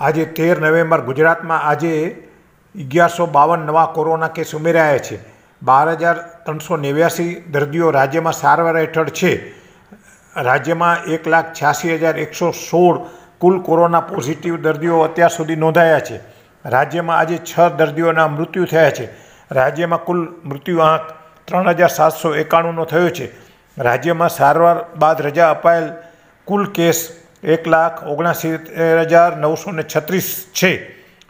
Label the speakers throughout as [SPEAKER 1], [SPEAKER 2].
[SPEAKER 1] આજે તેર નવેમ્બર ગુજરાતમાં આજે અગિયારસો બાવન નવા કોરોના કેસ ઉમેરાયા છે બાર હજાર ત્રણસો નેવ્યાસી દર્દીઓ રાજ્યમાં સારવાર હેઠળ છે રાજ્યમાં એક લાખ છ્યાસી હજાર એકસો સોળ કુલ કોરોના પોઝિટિવ દર્દીઓ અત્યાર સુધી નોંધાયા છે રાજ્યમાં આજે છ દર્દીઓના મૃત્યુ થયા છે રાજ્યમાં કુલ મૃત્યુ આંક ત્રણ હજાર સાતસો એકાણુંનો થયો છે રાજ્યમાં સારવાર બાદ રજા અપાયેલ કુલ કેસ એક લાખ ઓગણસિત્તેર હજાર નવસો ને છત્રીસ છે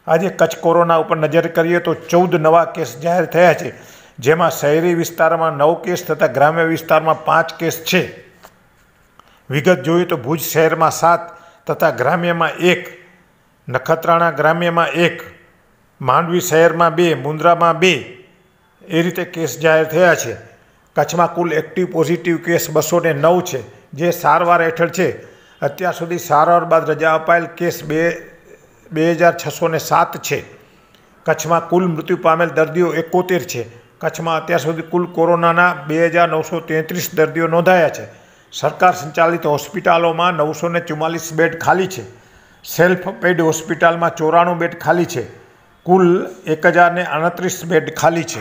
[SPEAKER 1] આજે કચ્છ કોરોના ઉપર નજર કરીએ તો ચૌદ નવા કેસ જાહેર થયા છે જેમાં શહેરી વિસ્તારમાં નવ કેસ તથા ગ્રામ્ય વિસ્તારમાં પાંચ કેસ છે વિગત જોઈએ તો ભુજ શહેરમાં સાત તથા ગ્રામ્યમાં એક નખત્રાણા ગ્રામ્યમાં એક માંડવી શહેરમાં બે મુન્દ્રામાં બે એ રીતે કેસ જાહેર થયા છે કચ્છમાં કુલ એક્ટિવ પોઝિટિવ કેસ બસો ને નવ છે જે સારવાર હેઠળ છે અત્યાર સુધી સારવાર બાદ રજા અપાયેલ કેસ બે બે હજાર છસો ને સાત છે કચ્છમાં કુલ મૃત્યુ પામેલ દર્દીઓ એકોતેર છે કચ્છમાં અત્યાર સુધી કુલ કોરોનાના બે હજાર નવસો તેત્રીસ દર્દીઓ નોંધાયા છે સરકાર સંચાલિત હોસ્પિટલોમાં નવસો ને ચુમ્માલીસ બેડ ખાલી છે સેલ્ફ પેડ હોસ્પિટલમાં ચોરાણું બેડ ખાલી છે કુલ એક હજારને ને આડત્રીસ બેડ ખાલી છે